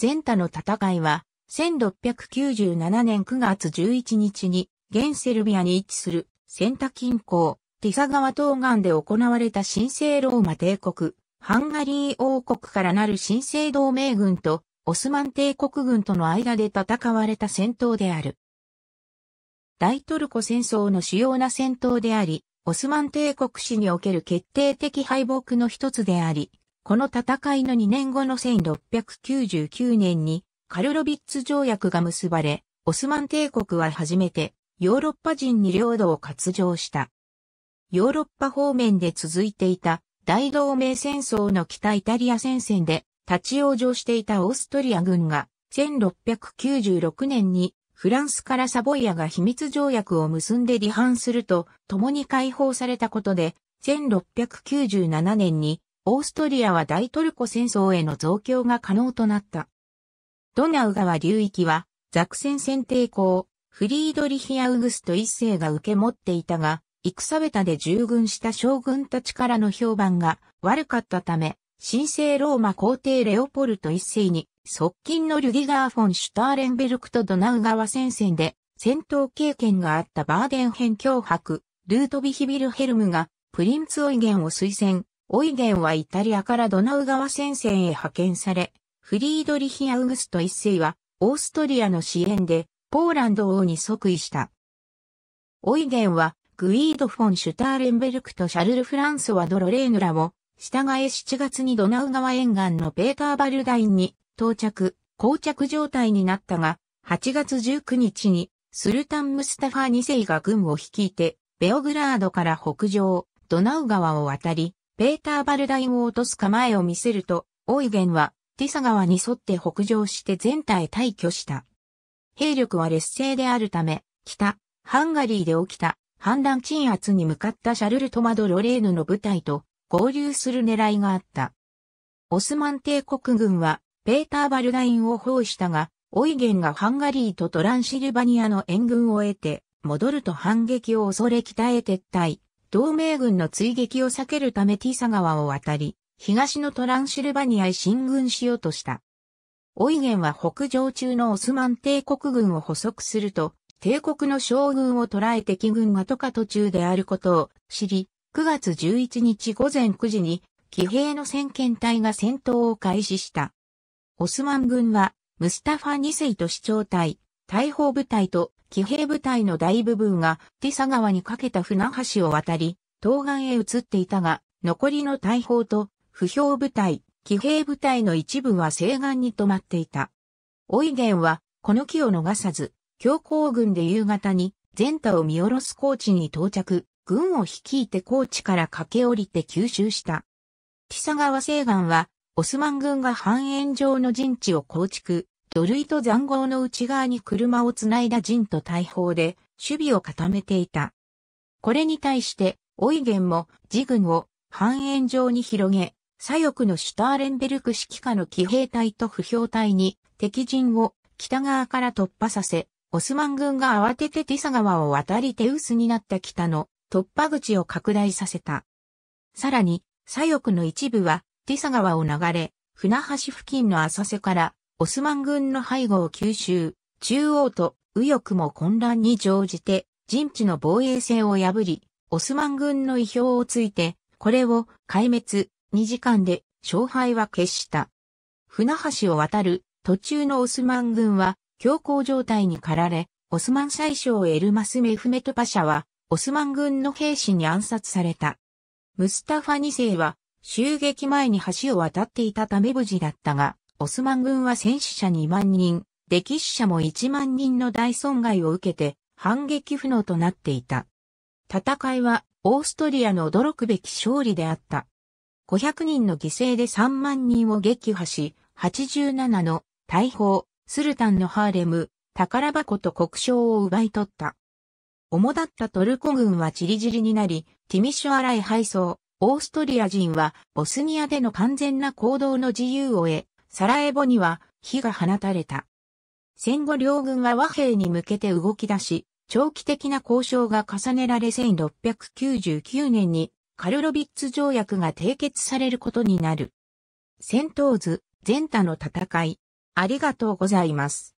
前田の戦いは、1697年9月11日に、現セルビアに位置する、センタ近郊、ティサ川東岸で行われた神聖ローマ帝国、ハンガリー王国からなる神聖同盟軍と、オスマン帝国軍との間で戦われた戦闘である。大トルコ戦争の主要な戦闘であり、オスマン帝国史における決定的敗北の一つであり、この戦いの2年後の1699年にカルロビッツ条約が結ばれ、オスマン帝国は初めてヨーロッパ人に領土を割譲した。ヨーロッパ方面で続いていた大同盟戦争の北イタリア戦線で立ち往生していたオーストリア軍が1696年にフランスからサボイアが秘密条約を結んで離反すると共に解放されたことで1697年にオーストリアは大トルコ戦争への増強が可能となった。ドナウ川流域は、ザクセン戦定校、フリードリヒアウグスト一世が受け持っていたが、戦べたで従軍した将軍たちからの評判が悪かったため、神聖ローマ皇帝レオポルト一世に、側近のリュディガー・フォン・シュターレンベルクとドナウ川戦線で戦闘経験があったバーデン編脅迫、ルートビヒビルヘルムがプリンツオイゲンを推薦、オイゲンはイタリアからドナウ川戦線へ派遣され、フリードリヒ・アウグスト一世は、オーストリアの支援で、ポーランド王に即位した。オイゲンは、グイード・フォン・シュターレンベルクとシャルル・フランソワ・ドロレーヌらを、従え7月にドナウ川沿岸のペーターバルダインに到着、膠着状態になったが、8月19日に、スルタン・ムスタファ2世が軍を率いて、ベオグラードから北上、ドナウ川を渡り、ペーターバルダインを落とす構えを見せると、オイゲンはティサ川に沿って北上して全体退去した。兵力は劣勢であるため、北、ハンガリーで起きた反乱鎮圧に向かったシャルル・トマド・ロレーヌの部隊と合流する狙いがあった。オスマン帝国軍はペーター・バルダインを包囲したが、オイゲンがハンガリーとトランシルバニアの援軍を得て、戻ると反撃を恐れ北へ撤退。同盟軍の追撃を避けるためティサ川を渡り、東のトランシルバニアへ進軍しようとした。オイゲンは北上中のオスマン帝国軍を捕捉すると、帝国の将軍を捕らえて機軍が渡下途中であることを知り、9月11日午前9時に、騎兵の先遣隊が戦闘を開始した。オスマン軍は、ムスタファ2世と市長隊、大砲部隊と騎兵部隊の大部分がティサ川に架けた船橋を渡り、東岸へ移っていたが、残りの大砲と不評部隊、騎兵部隊の一部は西岸に止まっていた。オイゲンは、この機を逃さず、強行軍で夕方に、全他を見下ろす高地に到着、軍を率いて高地から駆け下りて吸収した。ティサ川西岸は、オスマン軍が半円状の陣地を構築、土塁と残壕の内側に車をつないだ陣と大砲で守備を固めていた。これに対して、オイゲンも自軍を半円状に広げ、左翼のシュターレンベルク指揮下の騎兵隊と不評隊に敵陣を北側から突破させ、オスマン軍が慌ててティサ川を渡り手薄になった北の突破口を拡大させた。さらに、左翼の一部はティサ川を流れ、船橋付近の浅瀬からオスマン軍の背後を吸収、中央と右翼も混乱に乗じて、陣地の防衛線を破り、オスマン軍の意表をついて、これを壊滅、2時間で勝敗は決した。船橋を渡る途中のオスマン軍は強硬状態に駆られ、オスマン最小エルマスメフメトパシャは、オスマン軍の兵士に暗殺された。ムスタファ2世は、襲撃前に橋を渡っていたため無事だったが、オスマン軍は戦死者2万人、歴史者も1万人の大損害を受けて反撃不能となっていた。戦いはオーストリアの驚くべき勝利であった。500人の犠牲で3万人を撃破し、87の大砲、スルタンのハーレム、宝箱と国章を奪い取った。主だったトルコ軍はチリジリになり、ティミシュアライ敗走、オーストリア人はボスニアでの完全な行動の自由を得、サラエボには火が放たれた。戦後両軍は和平に向けて動き出し、長期的な交渉が重ねられ1699年にカルロビッツ条約が締結されることになる。戦闘図、全他の戦い。ありがとうございます。